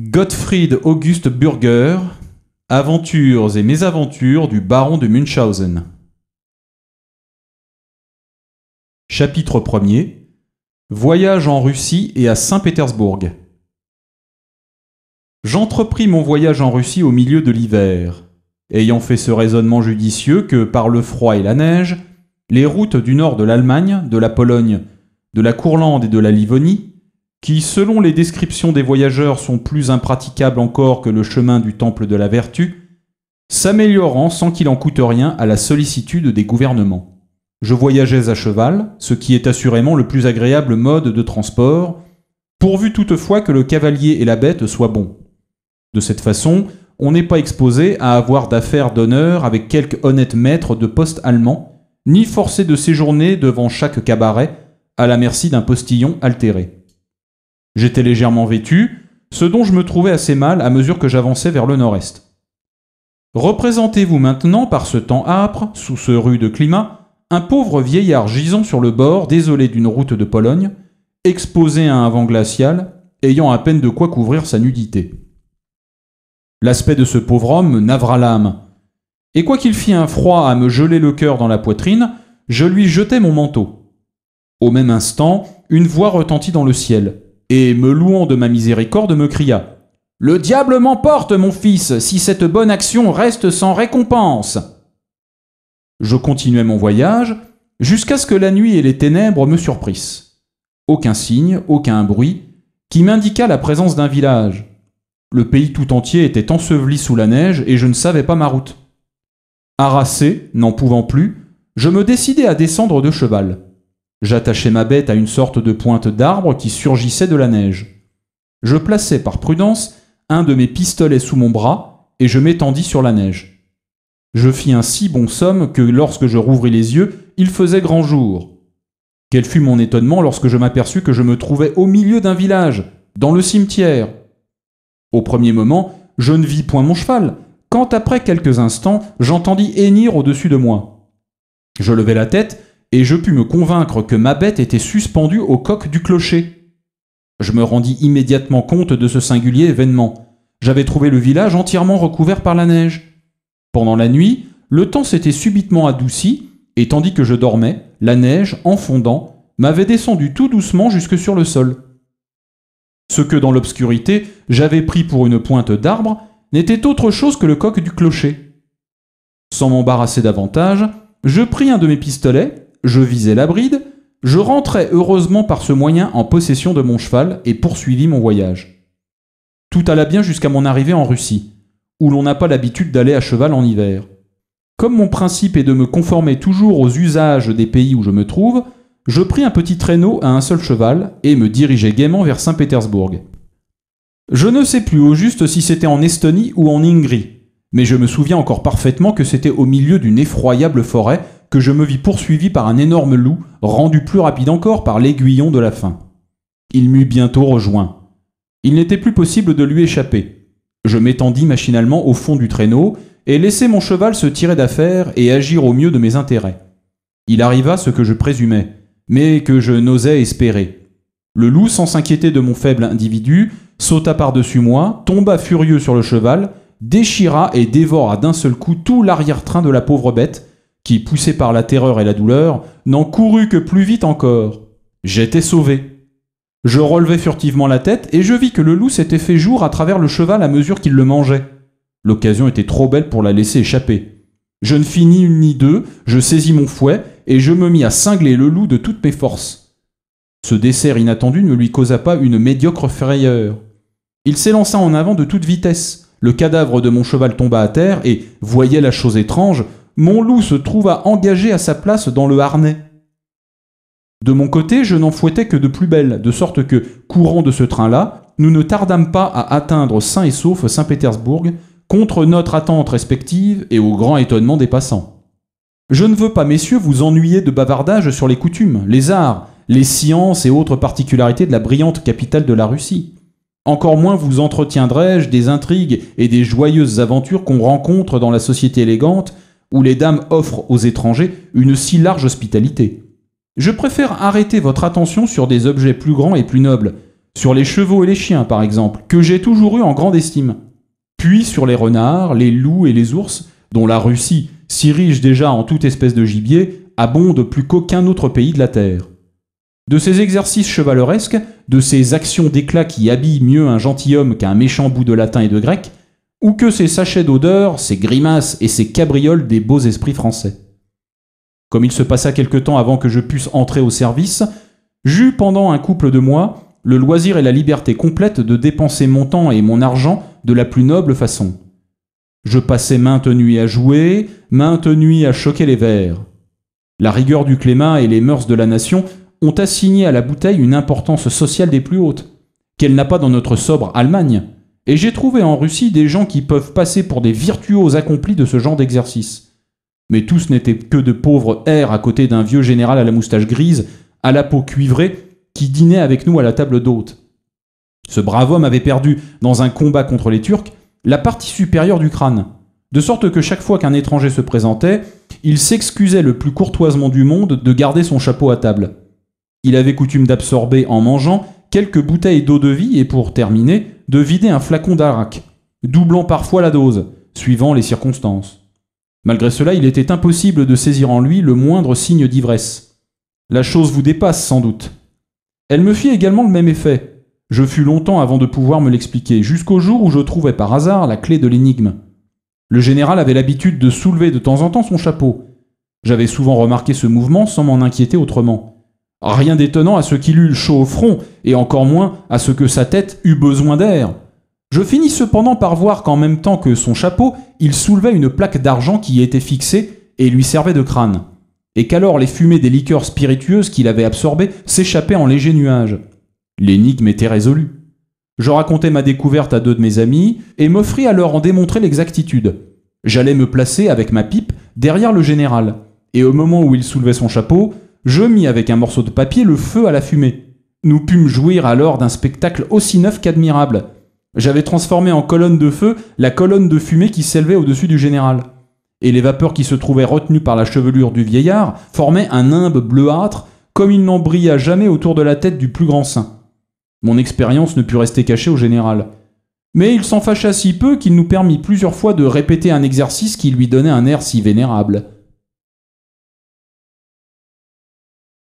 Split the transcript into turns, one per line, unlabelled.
Gottfried August Burger, Aventures et mésaventures du baron de Münchhausen. Chapitre 1er Voyage en Russie et à Saint-Pétersbourg. J'entrepris mon voyage en Russie au milieu de l'hiver, ayant fait ce raisonnement judicieux que, par le froid et la neige, les routes du nord de l'Allemagne, de la Pologne, de la Courlande et de la Livonie qui, selon les descriptions des voyageurs, sont plus impraticables encore que le chemin du temple de la vertu, s'améliorant sans qu'il en coûte rien à la sollicitude des gouvernements. Je voyageais à cheval, ce qui est assurément le plus agréable mode de transport, pourvu toutefois que le cavalier et la bête soient bons. De cette façon, on n'est pas exposé à avoir d'affaires d'honneur avec quelque honnête maître de poste allemand, ni forcé de séjourner devant chaque cabaret à la merci d'un postillon altéré. J'étais légèrement vêtu, ce dont je me trouvais assez mal à mesure que j'avançais vers le nord-est. Représentez-vous maintenant, par ce temps âpre, sous ce rude climat, un pauvre vieillard gisant sur le bord, désolé d'une route de Pologne, exposé à un vent glacial, ayant à peine de quoi couvrir sa nudité. L'aspect de ce pauvre homme navra l'âme, et quoiqu'il fît un froid à me geler le cœur dans la poitrine, je lui jetai mon manteau. Au même instant, une voix retentit dans le ciel et, me louant de ma miséricorde, me cria Le diable m'emporte, mon fils, si cette bonne action reste sans récompense. Je continuai mon voyage, jusqu'à ce que la nuit et les ténèbres me surprissent. Aucun signe, aucun bruit, qui m'indiquât la présence d'un village. Le pays tout entier était enseveli sous la neige et je ne savais pas ma route. Harassé, n'en pouvant plus, je me décidai à descendre de cheval. J'attachais ma bête à une sorte de pointe d'arbre qui surgissait de la neige. Je plaçai par prudence un de mes pistolets sous mon bras et je m'étendis sur la neige. Je fis un si bon somme que lorsque je rouvris les yeux, il faisait grand jour. Quel fut mon étonnement lorsque je m'aperçus que je me trouvais au milieu d'un village, dans le cimetière. Au premier moment, je ne vis point mon cheval, quand après quelques instants, j'entendis hennir au-dessus de moi. Je levai la tête et je pus me convaincre que ma bête était suspendue au coq du clocher. Je me rendis immédiatement compte de ce singulier événement. J'avais trouvé le village entièrement recouvert par la neige. Pendant la nuit, le temps s'était subitement adouci, et tandis que je dormais, la neige, en fondant, m'avait descendu tout doucement jusque sur le sol. Ce que dans l'obscurité j'avais pris pour une pointe d'arbre n'était autre chose que le coq du clocher. Sans m'embarrasser davantage, je pris un de mes pistolets je visais la bride, je rentrais heureusement par ce moyen en possession de mon cheval et poursuivis mon voyage. Tout alla bien jusqu'à mon arrivée en Russie, où l'on n'a pas l'habitude d'aller à cheval en hiver. Comme mon principe est de me conformer toujours aux usages des pays où je me trouve, je pris un petit traîneau à un seul cheval et me dirigeai gaiement vers Saint-Pétersbourg. Je ne sais plus au juste si c'était en Estonie ou en Ingrie mais je me souviens encore parfaitement que c'était au milieu d'une effroyable forêt que je me vis poursuivi par un énorme loup, rendu plus rapide encore par l'aiguillon de la faim. Il m'eut bientôt rejoint. Il n'était plus possible de lui échapper. Je m'étendis machinalement au fond du traîneau et laissai mon cheval se tirer d'affaire et agir au mieux de mes intérêts. Il arriva ce que je présumais, mais que je n'osais espérer. Le loup, sans s'inquiéter de mon faible individu, sauta par-dessus moi, tomba furieux sur le cheval, déchira et dévora d'un seul coup tout l'arrière-train de la pauvre bête, qui, poussée par la terreur et la douleur, n'en courut que plus vite encore. J'étais sauvé. Je relevai furtivement la tête et je vis que le loup s'était fait jour à travers le cheval à mesure qu'il le mangeait. L'occasion était trop belle pour la laisser échapper. Je ne fis ni une ni deux, je saisis mon fouet et je me mis à cingler le loup de toutes mes forces. Ce dessert inattendu ne lui causa pas une médiocre frayeur. Il s'élança en avant de toute vitesse, le cadavre de mon cheval tomba à terre et, voyez la chose étrange, mon loup se trouva engagé à sa place dans le harnais. De mon côté, je n'en fouettais que de plus belle, de sorte que, courant de ce train-là, nous ne tardâmes pas à atteindre sain et sauf Saint-Pétersbourg, contre notre attente respective et au grand étonnement des passants. Je ne veux pas, messieurs, vous ennuyer de bavardages sur les coutumes, les arts, les sciences et autres particularités de la brillante capitale de la Russie. Encore moins vous entretiendrai-je des intrigues et des joyeuses aventures qu'on rencontre dans la société élégante où les dames offrent aux étrangers une si large hospitalité. Je préfère arrêter votre attention sur des objets plus grands et plus nobles, sur les chevaux et les chiens par exemple, que j'ai toujours eu en grande estime, puis sur les renards, les loups et les ours, dont la Russie, si riche déjà en toute espèce de gibier, abonde plus qu'aucun autre pays de la Terre. De ces exercices chevaleresques, de ces actions d'éclat qui habillent mieux un gentilhomme qu'un méchant bout de latin et de grec, ou que ces sachets d'odeur, ces grimaces et ces cabrioles des beaux esprits français. Comme il se passa quelque temps avant que je pusse entrer au service, j'eus pendant un couple de mois le loisir et la liberté complète de dépenser mon temps et mon argent de la plus noble façon. Je passais maintes nuits à jouer, maintes nuits à choquer les verres. La rigueur du climat et les mœurs de la nation ont assigné à la bouteille une importance sociale des plus hautes, qu'elle n'a pas dans notre sobre Allemagne. Et j'ai trouvé en Russie des gens qui peuvent passer pour des virtuoses accomplis de ce genre d'exercice. Mais tous n'étaient que de pauvres airs à côté d'un vieux général à la moustache grise, à la peau cuivrée, qui dînait avec nous à la table d'hôte. Ce brave homme avait perdu, dans un combat contre les Turcs, la partie supérieure du crâne, de sorte que chaque fois qu'un étranger se présentait, il s'excusait le plus courtoisement du monde de garder son chapeau à table. Il avait coutume d'absorber en mangeant quelques bouteilles d'eau de vie et pour terminer, de vider un flacon d'arak, doublant parfois la dose, suivant les circonstances. Malgré cela, il était impossible de saisir en lui le moindre signe d'ivresse. La chose vous dépasse sans doute. Elle me fit également le même effet. Je fus longtemps avant de pouvoir me l'expliquer, jusqu'au jour où je trouvais par hasard la clé de l'énigme. Le général avait l'habitude de soulever de temps en temps son chapeau. J'avais souvent remarqué ce mouvement sans m'en inquiéter autrement. Rien d'étonnant à ce qu'il eût le chaud au front, et encore moins à ce que sa tête eût besoin d'air. Je finis cependant par voir qu'en même temps que son chapeau, il soulevait une plaque d'argent qui y était fixée et lui servait de crâne, et qu'alors les fumées des liqueurs spiritueuses qu'il avait absorbées s'échappaient en légers nuages. L'énigme était résolue. Je racontai ma découverte à deux de mes amis et m'offris à leur en démontrer l'exactitude. J'allais me placer avec ma pipe derrière le général, et au moment où il soulevait son chapeau, je mis avec un morceau de papier le feu à la fumée. Nous pûmes jouir alors d'un spectacle aussi neuf qu'admirable. J'avais transformé en colonne de feu la colonne de fumée qui s'élevait au-dessus du général. Et les vapeurs qui se trouvaient retenues par la chevelure du vieillard formaient un nimbe bleuâtre comme il n'en brilla jamais autour de la tête du plus grand saint. Mon expérience ne put rester cachée au général. Mais il s'en fâcha si peu qu'il nous permit plusieurs fois de répéter un exercice qui lui donnait un air si vénérable.